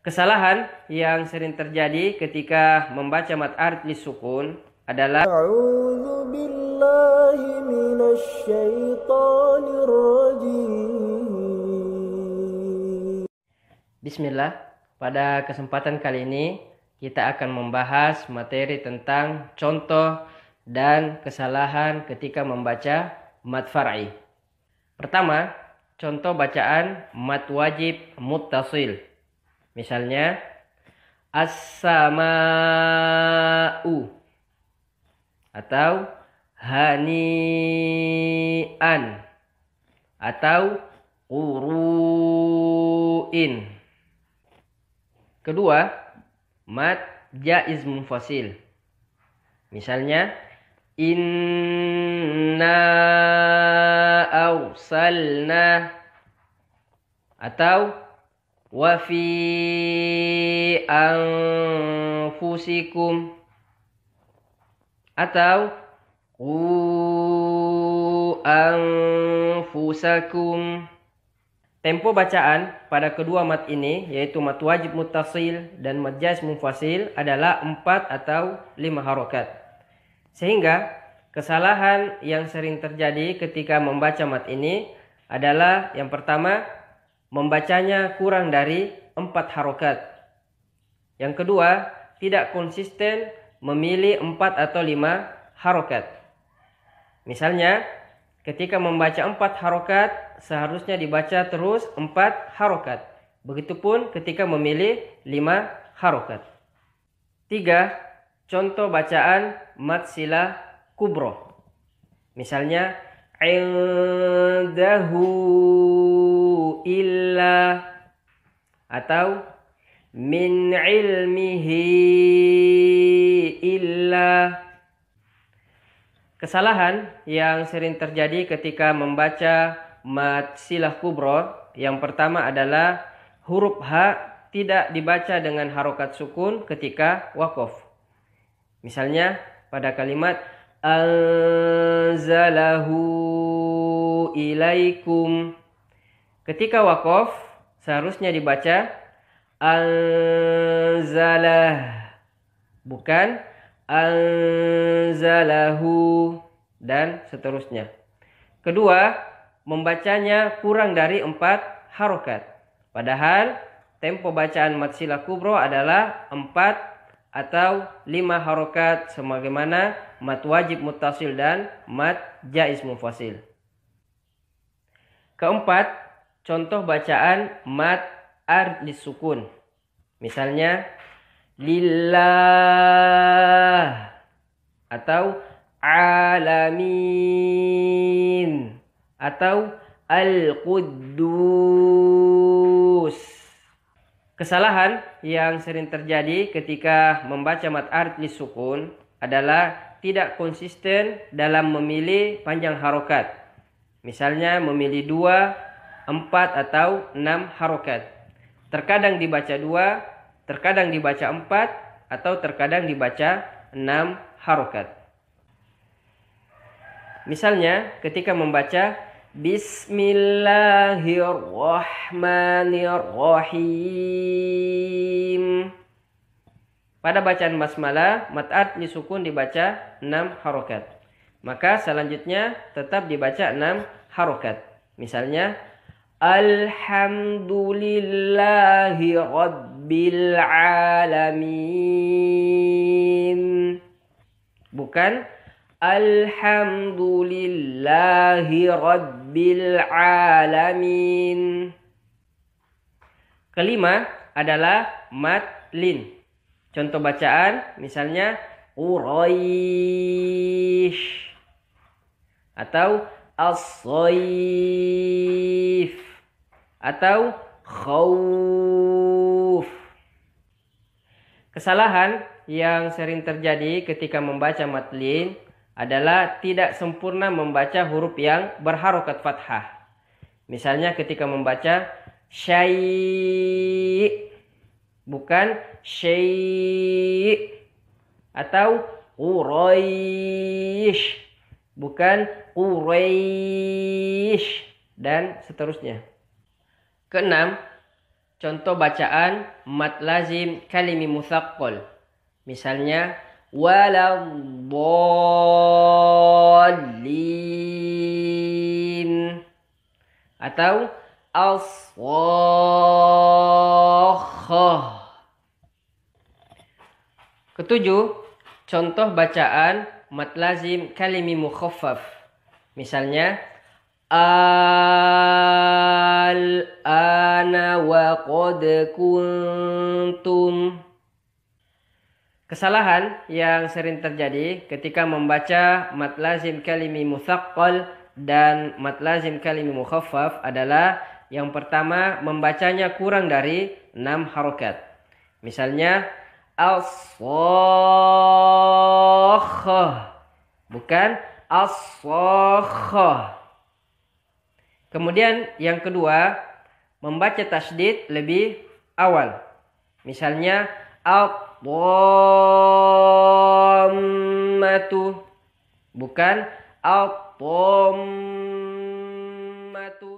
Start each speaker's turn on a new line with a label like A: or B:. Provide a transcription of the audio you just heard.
A: Kesalahan yang sering terjadi ketika membaca mat arti sukun adalah Bismillah, pada kesempatan kali ini kita akan membahas materi tentang contoh dan kesalahan ketika membaca mat far'i. Pertama, contoh bacaan mat wajib muttasil Misalnya as-sama'u atau hani'an atau uru'in. Kedua, mat jaiz Misalnya inna arsalna atau wafi anfusikum atau ku anfusakum Tempo bacaan pada kedua mat ini yaitu mat wajib mutasil dan mat jais munfasil adalah 4 atau 5 harokat. Sehingga kesalahan yang sering terjadi ketika membaca mat ini adalah yang pertama membacanya kurang dari empat harokat. Yang kedua, tidak konsisten memilih empat atau lima harokat. Misalnya, ketika membaca empat harokat, seharusnya dibaca terus empat harokat. Begitupun ketika memilih lima harokat. Tiga, contoh bacaan matsila kubro. Misalnya, indahu illa atau min ilmihi illa Kesalahan yang sering terjadi ketika membaca mat silah kubro yang pertama adalah huruf H tidak dibaca dengan harokat sukun ketika wakof. Misalnya pada kalimat anzalahu ilaikum Ketika wakaf seharusnya dibaca anzalah bukan anzalahu dan seterusnya. Kedua, membacanya kurang dari empat harokat. Padahal tempo bacaan matsila kubro adalah empat atau lima harokat sebagaimana mat wajib mutasil dan mat jais mufasil. Keempat, contoh bacaan mat ar disukun. Misalnya lillah atau alamin atau al-quddus. Kesalahan yang sering terjadi ketika membaca mat arti sukun adalah tidak konsisten dalam memilih panjang harokat. Misalnya memilih dua empat atau enam harokat. Terkadang dibaca dua, terkadang dibaca empat, atau terkadang dibaca enam harokat. Misalnya ketika membaca Bismillahirrahmanirrahim. Pada bacaan basmalah, mat'at nisukun dibaca 6 harokat. Maka selanjutnya tetap dibaca 6 harokat. Misalnya, Alhamdulillahi Rabbil Alamin. Bukan Alhamdulillahi Rabbil Alamin. Kelima adalah matlin. Contoh bacaan misalnya Quraish atau as atau khauf. Kesalahan yang sering terjadi ketika membaca matlin adalah tidak sempurna membaca huruf yang berharokat fathah. Misalnya ketika membaca syai bukan syai atau quraish bukan quraish dan seterusnya. Keenam, contoh bacaan matlazim lazim kalimi muthaqqal. Misalnya atau as Ketujuh, contoh bacaan matlazim lazim kalimi mukhaffaf. Misalnya Al-an wa qad kuntum Kesalahan yang sering terjadi ketika membaca mat lazim kalimi mutsaqqal dan mat lazim kalimi mukhaffaf adalah yang pertama membacanya kurang dari 6 harokat. Misalnya as bukan as -soh. Kemudian yang kedua, membaca tasdid lebih awal. Misalnya al-dhammatu bukan al-dhammatu